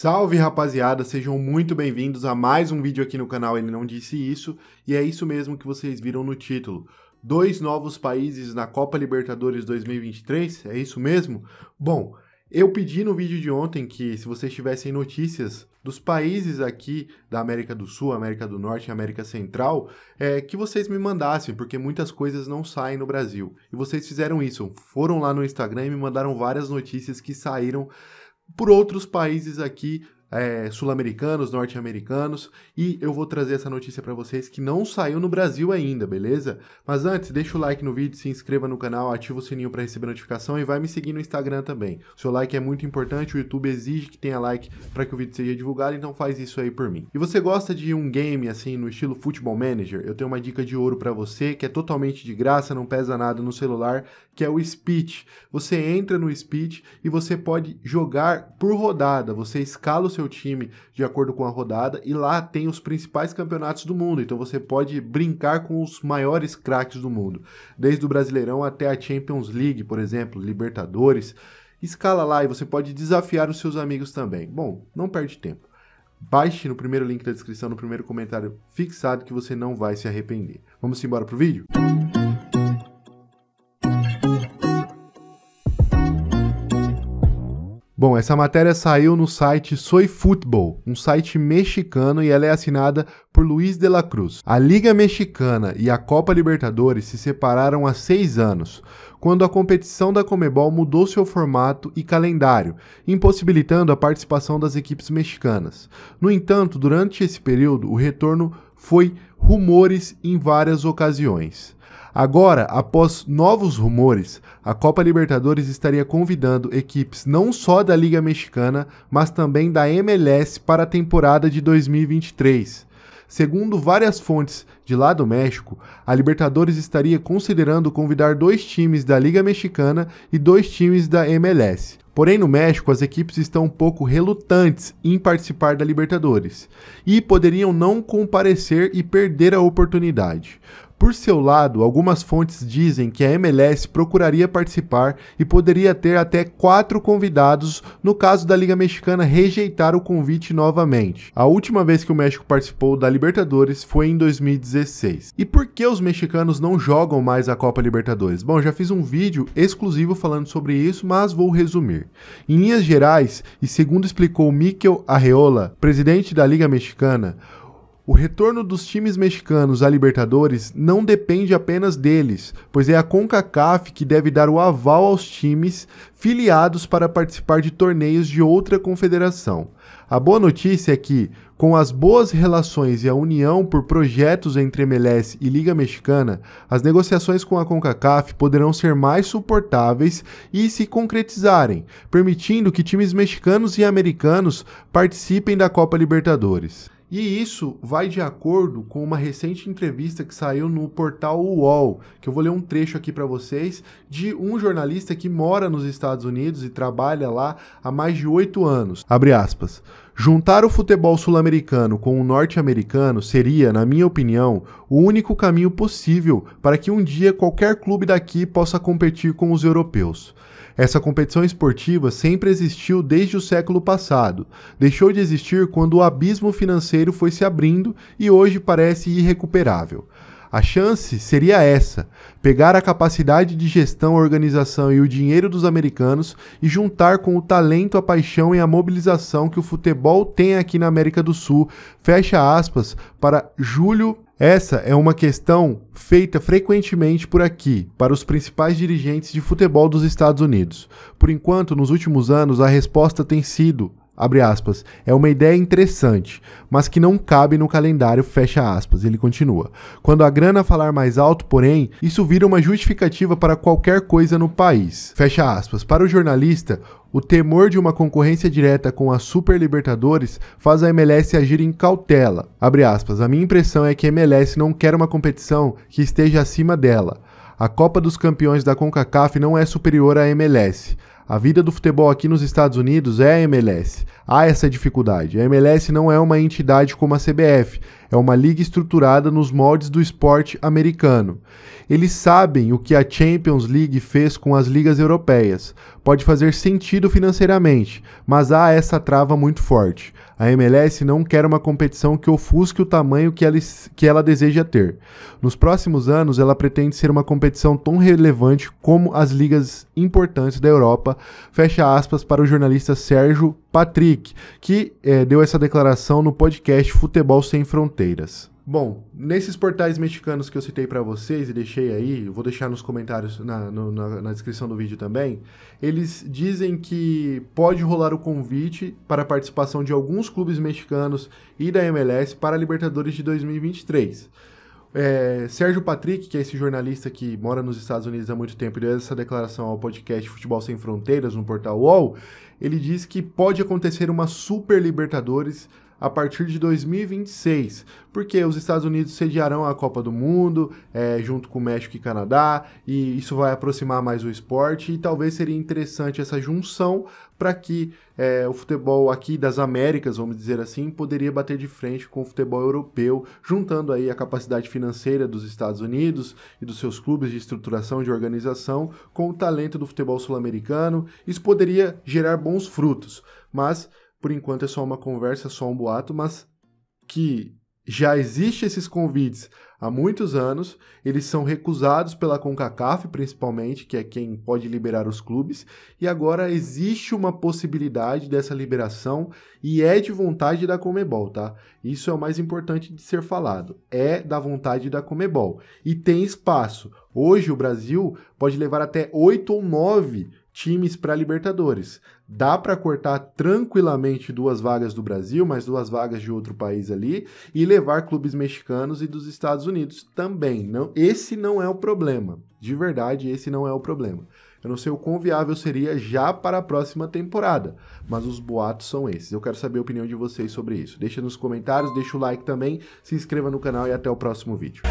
Salve rapaziada, sejam muito bem-vindos a mais um vídeo aqui no canal Ele Não Disse Isso, e é isso mesmo que vocês viram no título. Dois novos países na Copa Libertadores 2023, é isso mesmo? Bom, eu pedi no vídeo de ontem que se vocês tivessem notícias dos países aqui da América do Sul, América do Norte, e América Central, é, que vocês me mandassem, porque muitas coisas não saem no Brasil. E vocês fizeram isso, foram lá no Instagram e me mandaram várias notícias que saíram por outros países aqui é, sul-americanos, norte-americanos, e eu vou trazer essa notícia para vocês que não saiu no Brasil ainda, beleza? Mas antes, deixa o like no vídeo, se inscreva no canal, ativa o sininho para receber notificação e vai me seguir no Instagram também. O seu like é muito importante, o YouTube exige que tenha like para que o vídeo seja divulgado, então faz isso aí por mim. E você gosta de um game assim no estilo Football Manager? Eu tenho uma dica de ouro para você que é totalmente de graça, não pesa nada no celular, que é o Speed. Você entra no Speed e você pode jogar por rodada, você escala o seu seu time de acordo com a rodada e lá tem os principais campeonatos do mundo, então você pode brincar com os maiores craques do mundo, desde o Brasileirão até a Champions League, por exemplo, Libertadores. Escala lá e você pode desafiar os seus amigos também. Bom, não perde tempo. Baixe no primeiro link da descrição, no primeiro comentário fixado, que você não vai se arrepender. Vamos embora pro vídeo? Bom, essa matéria saiu no site Soy um site mexicano, e ela é assinada por Luiz de la Cruz. A Liga Mexicana e a Copa Libertadores se separaram há seis anos, quando a competição da Comebol mudou seu formato e calendário, impossibilitando a participação das equipes mexicanas. No entanto, durante esse período, o retorno foi rumores em várias ocasiões. Agora, após novos rumores, a Copa Libertadores estaria convidando equipes não só da Liga Mexicana, mas também da MLS para a temporada de 2023. Segundo várias fontes de lá do México, a Libertadores estaria considerando convidar dois times da Liga Mexicana e dois times da MLS. Porém, no México, as equipes estão um pouco relutantes em participar da Libertadores e poderiam não comparecer e perder a oportunidade. Por seu lado, algumas fontes dizem que a MLS procuraria participar e poderia ter até quatro convidados no caso da Liga Mexicana rejeitar o convite novamente. A última vez que o México participou da Libertadores foi em 2016. E por que os mexicanos não jogam mais a Copa Libertadores? Bom, já fiz um vídeo exclusivo falando sobre isso, mas vou resumir. Em linhas gerais, e segundo explicou Miquel Arreola, presidente da Liga Mexicana, o retorno dos times mexicanos à Libertadores não depende apenas deles, pois é a CONCACAF que deve dar o aval aos times filiados para participar de torneios de outra confederação. A boa notícia é que, com as boas relações e a união por projetos entre MLS e Liga Mexicana, as negociações com a CONCACAF poderão ser mais suportáveis e se concretizarem, permitindo que times mexicanos e americanos participem da Copa Libertadores. E isso vai de acordo com uma recente entrevista que saiu no portal UOL, que eu vou ler um trecho aqui para vocês, de um jornalista que mora nos Estados Unidos e trabalha lá há mais de oito anos. Abre aspas. Juntar o futebol sul-americano com o norte-americano seria, na minha opinião, o único caminho possível para que um dia qualquer clube daqui possa competir com os europeus. Essa competição esportiva sempre existiu desde o século passado, deixou de existir quando o abismo financeiro foi se abrindo e hoje parece irrecuperável. A chance seria essa: pegar a capacidade de gestão, organização e o dinheiro dos americanos e juntar com o talento, a paixão e a mobilização que o futebol tem aqui na América do Sul. Fecha aspas para Júlio essa é uma questão feita frequentemente por aqui, para os principais dirigentes de futebol dos Estados Unidos. Por enquanto, nos últimos anos, a resposta tem sido abre aspas, é uma ideia interessante, mas que não cabe no calendário, fecha aspas. Ele continua. Quando a grana falar mais alto, porém, isso vira uma justificativa para qualquer coisa no país. Fecha aspas. Para o jornalista, o temor de uma concorrência direta com a Super Libertadores faz a MLS agir em cautela. Abre aspas. A minha impressão é que a MLS não quer uma competição que esteja acima dela. A Copa dos Campeões da CONCACAF não é superior à MLS. A vida do futebol aqui nos Estados Unidos é a MLS. Há essa dificuldade. A MLS não é uma entidade como a CBF, é uma liga estruturada nos moldes do esporte americano. Eles sabem o que a Champions League fez com as ligas europeias. Pode fazer sentido financeiramente, mas há essa trava muito forte. A MLS não quer uma competição que ofusque o tamanho que ela, que ela deseja ter. Nos próximos anos, ela pretende ser uma competição tão relevante como as ligas importantes da Europa. Fecha aspas para o jornalista Sérgio Patrick, que é, deu essa declaração no podcast Futebol Sem Fronteiras. Bom, nesses portais mexicanos que eu citei para vocês e deixei aí, vou deixar nos comentários, na, no, na, na, descrição do vídeo também, eles dizem que pode rolar o convite para a participação de alguns clubes mexicanos e da MLS para a Libertadores de 2023. É, Sérgio Patrick, que é esse jornalista que mora nos Estados Unidos há muito tempo, ele deu essa declaração ao podcast Futebol Sem Fronteiras, no portal UOL. Ele diz que pode acontecer uma Super Libertadores a partir de 2026, porque os Estados Unidos sediarão a Copa do Mundo, é, junto com México e Canadá, e isso vai aproximar mais o esporte, e talvez seria interessante essa junção para que é, o futebol aqui das Américas, vamos dizer assim, poderia bater de frente com o futebol europeu, juntando aí a capacidade financeira dos Estados Unidos e dos seus clubes de estruturação de organização com o talento do futebol sul-americano. Isso poderia gerar bons frutos, mas por enquanto é só uma conversa, só um boato, mas que já existe esses convites há muitos anos, eles são recusados pela CONCACAF, principalmente, que é quem pode liberar os clubes, e agora existe uma possibilidade dessa liberação e é de vontade da Comebol, tá? Isso é o mais importante de ser falado. É da vontade da Comebol e tem espaço. Hoje o Brasil pode levar até oito ou nove times para Libertadores. Dá para cortar tranquilamente duas vagas do Brasil, mais duas vagas de outro país ali e levar clubes mexicanos e dos Estados Unidos também. Não, esse não é o problema. De verdade, esse não é o problema. Eu não sei o quão viável seria já para a próxima temporada, mas os boatos são esses. Eu quero saber a opinião de vocês sobre isso. Deixa nos comentários, deixa o like também, se inscreva no canal e até o próximo vídeo.